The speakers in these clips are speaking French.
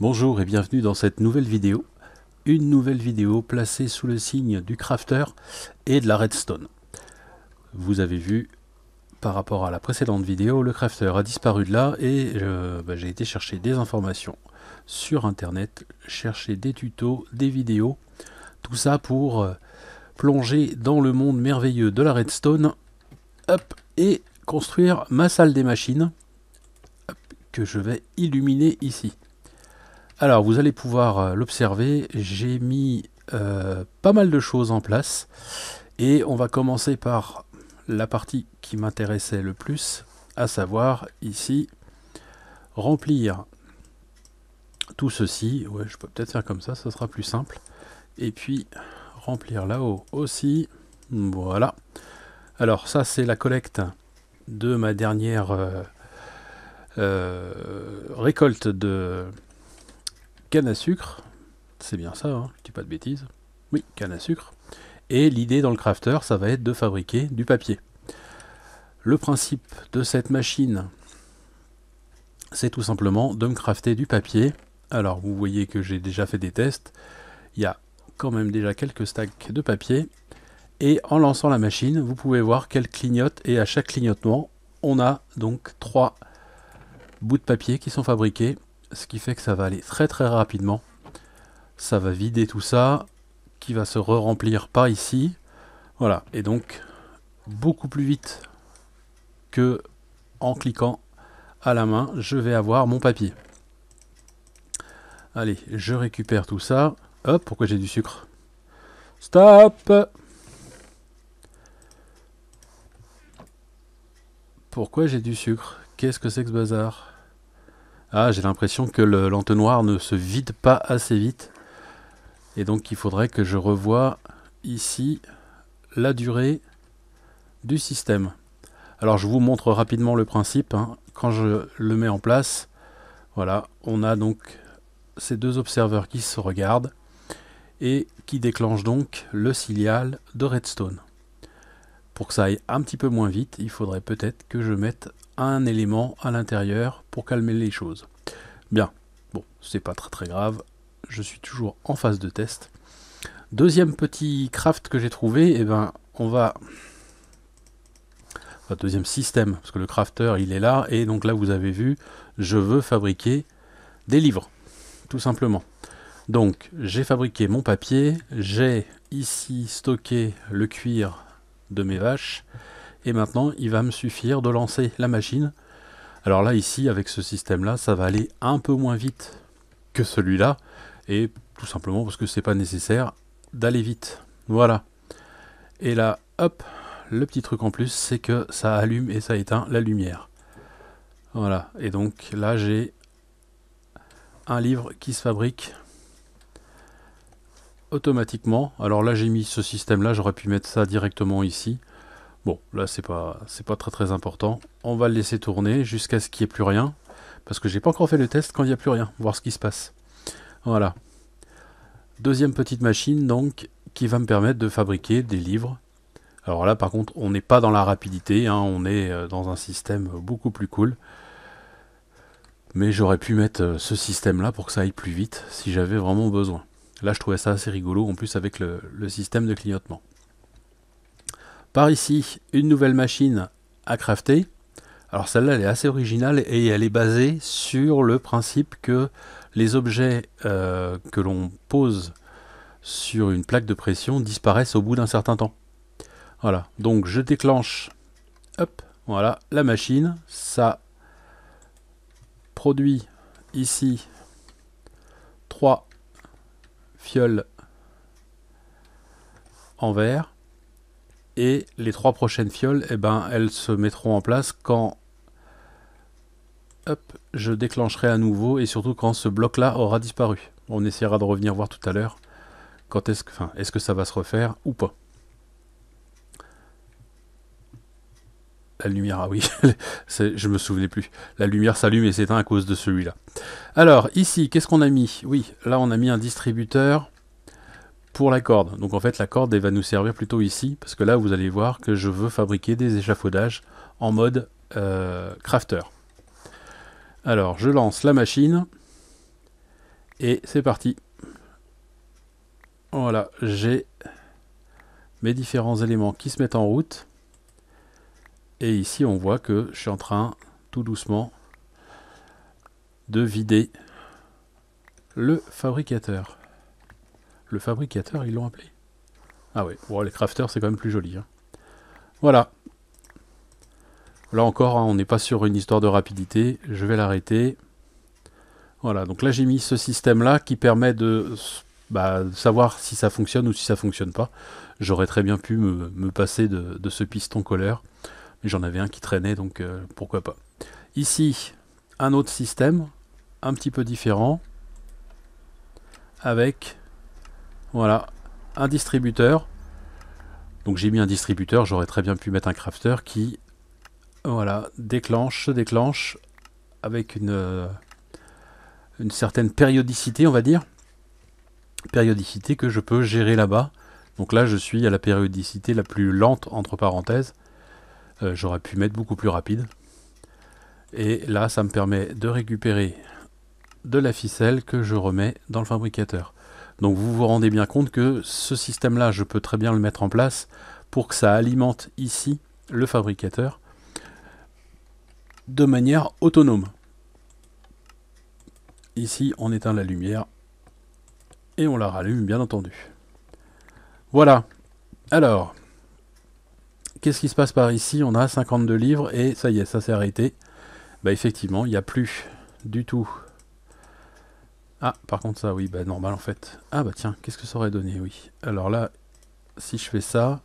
Bonjour et bienvenue dans cette nouvelle vidéo. Une nouvelle vidéo placée sous le signe du crafter et de la redstone. Vous avez vu par rapport à la précédente vidéo, le crafter a disparu de là et euh, bah, j'ai été chercher des informations sur internet, chercher des tutos, des vidéos, tout ça pour euh, plonger dans le monde merveilleux de la redstone et construire ma salle des machines que je vais illuminer ici. Alors vous allez pouvoir euh, l'observer, j'ai mis euh, pas mal de choses en place et on va commencer par la partie qui m'intéressait le plus, à savoir ici remplir tout ceci. Ouais, je peux peut-être faire comme ça, ça sera plus simple. Et puis remplir là-haut aussi. Voilà. Alors ça c'est la collecte de ma dernière euh, récolte de, canne à sucre. C'est bien ça, hein, je dis pas de bêtises. Oui, canne à sucre. Et l'idée dans le crafter, ça va être de fabriquer du papier. Le principe de cette machine, c'est tout simplement de me crafter du papier. Alors vous voyez que j'ai déjà fait des tests. Il y a quand même déjà quelques stacks de papier. Et en lançant la machine, vous pouvez voir qu'elle clignote. Et à chaque clignotement, on a donc trois bouts de papier qui sont fabriqués ce qui fait que ça va aller très très rapidement. Ça va vider tout ça, qui va se re-remplir par ici. Voilà, et donc beaucoup plus vite que en cliquant à la main, je vais avoir mon papier. Allez, je récupère tout ça. Hop, pourquoi j'ai du sucre Stop Pourquoi j'ai du sucre Qu'est-ce que c'est que ce bazar ah, j'ai l'impression que l'entonnoir ne se vide pas assez vite. Et donc il faudrait que je revoie ici la durée du système. Alors je vous montre rapidement le principe. Hein. Quand je le mets en place, voilà, on a donc ces deux observeurs qui se regardent et qui déclenchent donc le cilial de Redstone. Pour que ça aille un petit peu moins vite, il faudrait peut-être que je mette un élément à l'intérieur pour calmer les choses. Bien, bon, c'est pas très très grave, je suis toujours en phase de test. Deuxième petit craft que j'ai trouvé, et eh ben on va... deuxième système, parce que le crafter il est là, et donc là vous avez vu, je veux fabriquer des livres, tout simplement. Donc j'ai fabriqué mon papier, j'ai ici stocké le cuir de mes vaches, et maintenant il va me suffire de lancer la machine. Alors là ici avec ce système là ça va aller un peu moins vite que celui-là et tout simplement parce que c'est pas nécessaire d'aller vite. Voilà. Et là hop le petit truc en plus c'est que ça allume et ça éteint la lumière. Voilà et donc là j'ai un livre qui se fabrique automatiquement. Alors là j'ai mis ce système là, j'aurais pu mettre ça directement ici. Bon, là, c'est pas, c'est pas très très important. On va le laisser tourner jusqu'à ce qu'il n'y ait plus rien. Parce que j'ai pas encore fait le test quand il n'y a plus rien, voir ce qui se passe. Voilà. Deuxième petite machine, donc, qui va me permettre de fabriquer des livres. Alors là, par contre, on n'est pas dans la rapidité, hein. on est euh, dans un système beaucoup plus cool. Mais j'aurais pu mettre euh, ce système-là pour que ça aille plus vite, si j'avais vraiment besoin. Là, je trouvais ça assez rigolo, en plus avec le système de clignotement. Par ici, une nouvelle machine à crafter. Alors celle-là, elle est assez originale et elle est basée sur le principe que les objets euh, que l'on pose sur une plaque de pression disparaissent au bout d'un certain temps. Voilà, donc je déclenche, hop, voilà, la machine, ça produit ici trois fioles en verre et les trois prochaines fioles, eh ben, elles se mettront en place quand Hop, je déclencherai à nouveau et surtout quand ce bloc-là aura disparu. On essaiera de revenir voir tout à l'heure quand est-ce que, enfin, est que ça va se refaire ou pas. La lumière, ah oui, je me souvenais plus. La lumière s'allume et s'éteint à cause de celui-là. Alors, ici, qu'est-ce qu'on a mis Oui, là on a mis un distributeur pour la corde. Donc en fait la corde elle va nous servir plutôt ici parce que là vous allez voir que je veux fabriquer des échafaudages en mode euh, crafter. Alors je lance la machine et c'est parti. Voilà, j'ai mes différents éléments qui se mettent en route. Et ici on voit que je suis en train tout doucement de vider le fabricateur. Le fabricateur, ils l'ont appelé. Ah ouais, pour les crafters, c'est quand même plus joli. Hein. Voilà. Là encore, hein, on n'est pas sur une histoire de rapidité. Je vais l'arrêter. Voilà, donc là j'ai mis ce système-là qui permet de bah, savoir si ça fonctionne ou si ça fonctionne pas. J'aurais très bien pu me, passer de, ce piston colère, mais j'en avais un qui traînait, donc euh, pourquoi pas. Ici, un autre système, un petit peu différent, avec voilà, un distributeur. Donc j'ai mis un distributeur, j'aurais très bien pu mettre un crafter qui voilà, déclenche, déclenche avec une, euh, une certaine périodicité, on va dire. Périodicité que je peux gérer là-bas. Donc là, je suis à la périodicité la plus lente, entre parenthèses. Euh, j'aurais pu mettre beaucoup plus rapide. Et là, ça me permet de récupérer de la ficelle que je remets dans le fabricateur. Donc vous vous rendez bien compte que ce système-là, je peux très bien le mettre en place pour que ça alimente ici le fabricateur de manière autonome. Ici, on éteint la lumière et on la rallume, bien entendu. Voilà. Alors, qu'est-ce qui se passe par ici On a 52 livres et ça y est, ça s'est arrêté. Bah effectivement, il n'y a plus du tout ah, par contre ça, oui, bah normal en fait. Ah bah tiens, qu'est-ce que ça aurait donné, oui. Alors là, si je fais ça...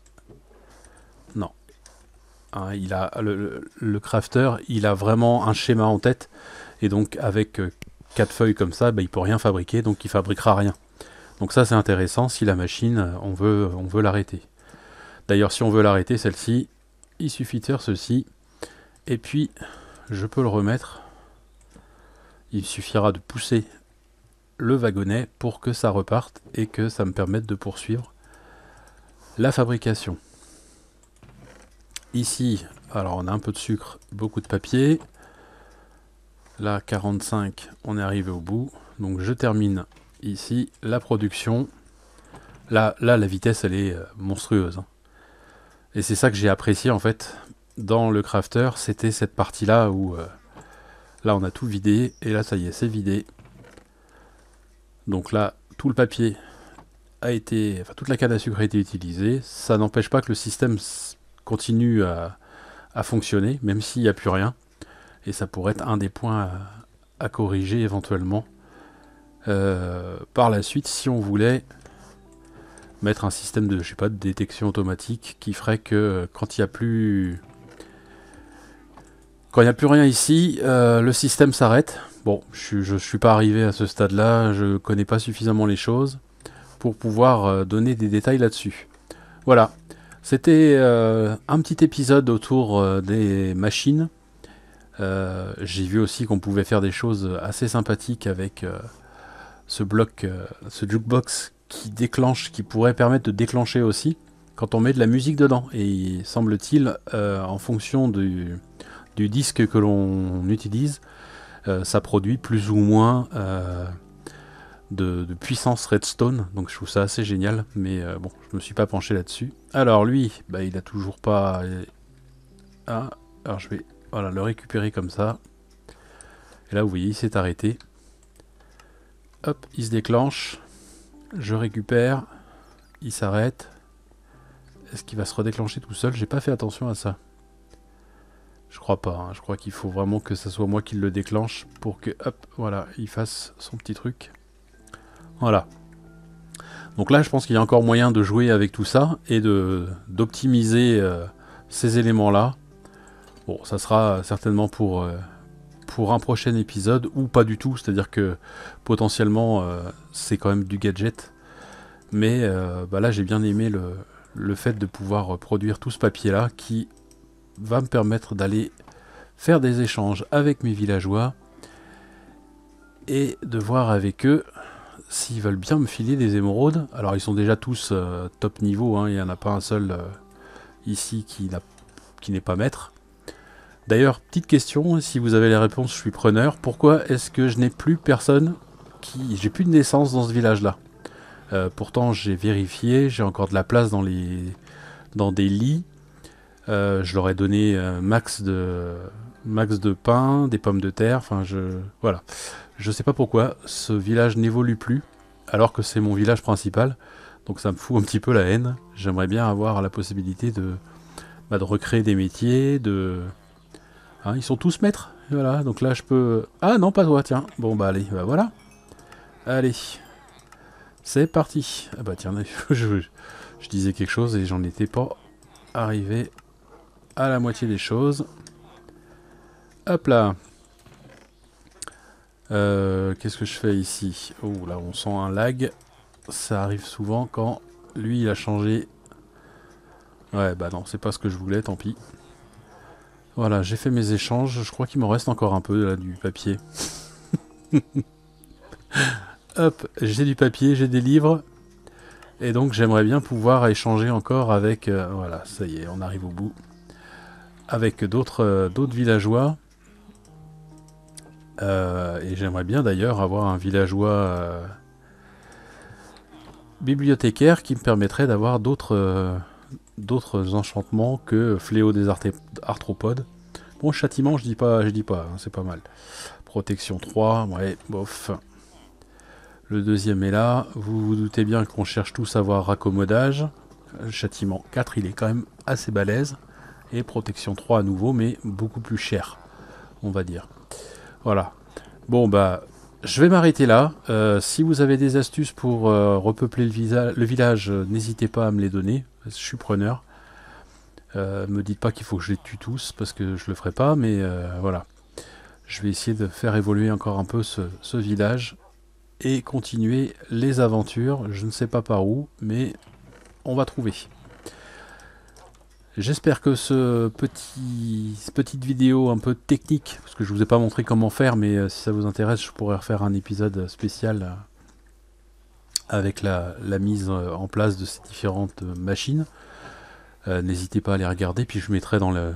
Non. Hein, il a le, crafter, il a vraiment un schéma en tête. Et donc avec euh, quatre feuilles comme ça, bah, il peut rien fabriquer, donc il fabriquera rien. Donc ça c'est intéressant si la machine, euh, on veut, on veut l'arrêter. D'ailleurs si on veut l'arrêter, celle-ci, il suffit de faire ceci. Et puis, je peux le remettre. Il suffira de pousser le wagonnet pour que ça reparte et que ça me permette de poursuivre la fabrication. Ici, alors on a un peu de sucre, beaucoup de papier. Là, 45, on est arrivé au bout. Donc je termine ici la production. Là, là la vitesse, elle est euh, monstrueuse. Hein. Et c'est ça que j'ai apprécié en fait dans le crafter, c'était cette partie là où euh, là on a tout vidé et là ça y est c'est vidé donc là, tout le papier a été, enfin, toute la canne à sucre a été utilisée. Ça n'empêche pas que le système continue à, fonctionner, même s'il n'y a plus rien. Et ça pourrait être un des points à, corriger éventuellement. Euh, par la suite, si on voulait mettre un système de, je sais pas, de détection automatique qui ferait que quand il n'y a plus... Quand il a plus rien ici, euh, le système s'arrête Bon, je ne suis pas arrivé à ce stade-là, je ne connais pas suffisamment les choses pour pouvoir euh, donner des détails là-dessus. Voilà, c'était euh, un petit épisode autour euh, des machines. J'ai vu aussi qu'on pouvait faire des choses assez sympathiques avec ce bloc, ce jukebox qui déclenche, qui pourrait permettre de déclencher aussi quand on met de la musique dedans. Et semble-t-il, en fonction du disque que l'on utilise, euh, ça produit plus ou moins euh, de, puissance redstone, donc je trouve ça assez génial, mais euh, bon, je me suis pas penché là-dessus. Alors lui, bah, il a toujours pas... Ah, alors je vais voilà, le récupérer comme ça. Et là, vous voyez, il s'est arrêté. Hop, il se déclenche. Je récupère. Il s'arrête. Est-ce qu'il va se redéclencher tout seul J'ai pas fait attention à ça. Je crois pas, hein. je crois qu'il faut vraiment que ce soit moi qui le déclenche pour que, hop, voilà, il fasse son petit truc. Voilà. Donc là, je pense qu'il y a encore moyen de jouer avec tout ça et d'optimiser euh, ces éléments-là. Bon, ça sera certainement pour, euh, pour un prochain épisode, ou pas du tout, c'est-à-dire que potentiellement, euh, c'est quand même du gadget. Mais bah là, j'ai bien aimé le, le fait de pouvoir produire tout ce papier-là qui, va me permettre d'aller faire des échanges avec mes villageois et de voir avec eux s'ils veulent bien me filer des émeraudes. Alors ils sont déjà tous euh, top niveau, hein. il n'y en a pas un seul euh, ici qui n'est pas maître. D'ailleurs, petite question, si vous avez les réponses, je suis preneur. Pourquoi est-ce que je n'ai plus personne qui... J'ai plus de naissance dans ce village-là. Euh, pourtant, j'ai vérifié, j'ai encore de la place dans les... dans des lits. Euh, je leur ai donné euh, max de max de pain, des pommes de terre. Enfin, je voilà. Je sais pas pourquoi ce village n'évolue plus, alors que c'est mon village principal. Donc ça me fout un petit peu la haine. J'aimerais bien avoir la possibilité de bah, de recréer des métiers, de hein, ils sont tous maîtres. Voilà. Donc là, je peux. Ah non, pas toi. Tiens. Bon bah allez, bah, voilà. Allez. C'est parti. Ah bah tiens, je disais quelque chose et j'en étais pas arrivé à la moitié des choses. Hop là. Euh, qu'est-ce que je fais ici Oh là, on sent un lag. Ça arrive souvent quand lui il a changé. Ouais, bah non, c'est pas ce que je voulais, tant pis. Voilà, j'ai fait mes échanges. Je crois qu'il me reste encore un peu là, du papier. Hop, j'ai du papier, j'ai des livres. Et donc j'aimerais bien pouvoir échanger encore avec... Euh, voilà, ça y est, on arrive au bout avec d'autres euh, villageois. Euh, et j'aimerais bien d'ailleurs avoir un villageois euh, bibliothécaire qui me permettrait d'avoir d'autres enchantements que fléau des arthropodes. Bon, châtiment, je dis pas, je dis pas, hein, c'est pas mal. Protection 3, ouais, bof. Le deuxième est là. Vous vous doutez bien qu'on cherche tous à avoir raccommodage. Châtiment 4, il est quand même assez balèze et protection 3 à nouveau, mais beaucoup plus cher, on va dire. Voilà. Bon, bah, je vais m'arrêter là. Euh, si vous avez des astuces pour euh, repeupler le, village, euh, n'hésitez pas à me les donner. Je suis preneur. me dites pas qu'il faut que je les tue tous parce que je le ferai pas, mais voilà. Je vais essayer de faire évoluer encore un peu ce village et continuer les aventures. Je ne sais pas par où, mais on va trouver. J'espère que ce petit, petite vidéo un peu technique, parce que je ne vous ai pas montré comment faire, mais euh, si ça vous intéresse, je pourrais refaire un épisode euh, spécial euh, avec la, mise en place de ces différentes machines. N'hésitez pas à les regarder, puis je mettrai dans le,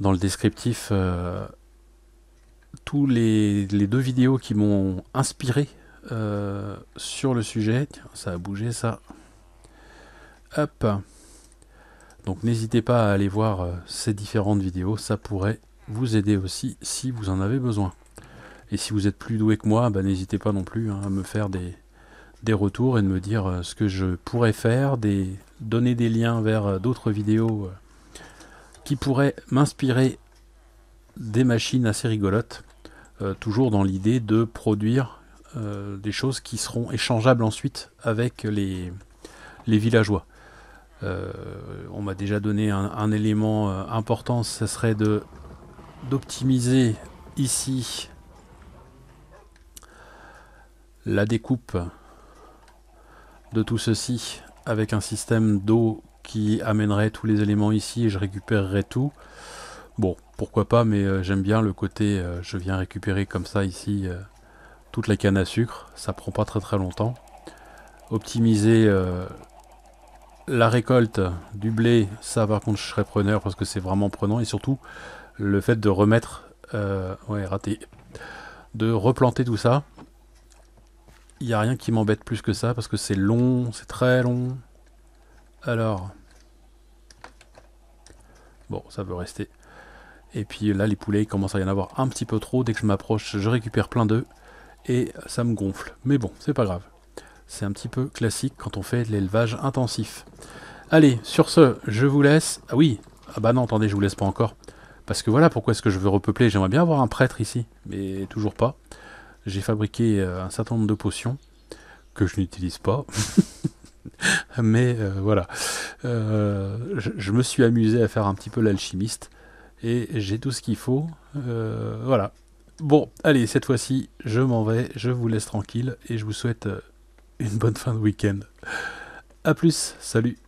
dans le descriptif tous les, deux vidéos qui m'ont inspiré sur le sujet. ça a bougé ça. Hop. Donc n'hésitez pas à aller voir euh, ces différentes vidéos, ça pourrait vous aider aussi si vous en avez besoin. Et si vous êtes plus doué que moi, bah, n'hésitez pas non plus hein, à me faire des, des, retours et de me dire euh, ce que je pourrais faire, des, donner des liens vers euh, d'autres vidéos qui pourraient m'inspirer des machines assez rigolotes, toujours dans l'idée de produire des choses qui seront échangeables ensuite avec les, les villageois. Euh, on m'a déjà donné un, élément euh, important, ce serait de d'optimiser ici la découpe de tout ceci avec un système d'eau qui amènerait tous les éléments ici et je récupérerais tout. Bon, pourquoi pas, mais euh, j'aime bien le côté, je viens récupérer comme ça ici toute la canne à sucre, ça prend pas très très longtemps. Optimiser la récolte du blé, ça par contre je serais preneur parce que c'est vraiment prenant et surtout le fait de remettre, euh, ouais raté, de replanter tout ça, il n'y a rien qui m'embête plus que ça parce que c'est long, c'est très long. Alors, bon ça veut rester. Et puis là les poulets commencent à y en avoir un petit peu trop, dès que je m'approche je récupère plein d'œufs et ça me gonfle. Mais bon c'est pas grave. C'est un petit peu classique quand on fait de l'élevage intensif. Allez, sur ce, je vous laisse. Ah oui, ah bah non, attendez, je vous laisse pas encore. Parce que voilà, pourquoi est-ce que je veux repeupler J'aimerais bien avoir un prêtre ici, mais toujours pas. J'ai fabriqué euh, un certain nombre de potions que je n'utilise pas. mais euh, voilà, euh, je, me suis amusé à faire un petit peu l'alchimiste. Et j'ai tout ce qu'il faut. voilà. Bon, allez, cette fois-ci, je m'en vais, je vous laisse tranquille et je vous souhaite une bonne fin de week-end. A plus, salut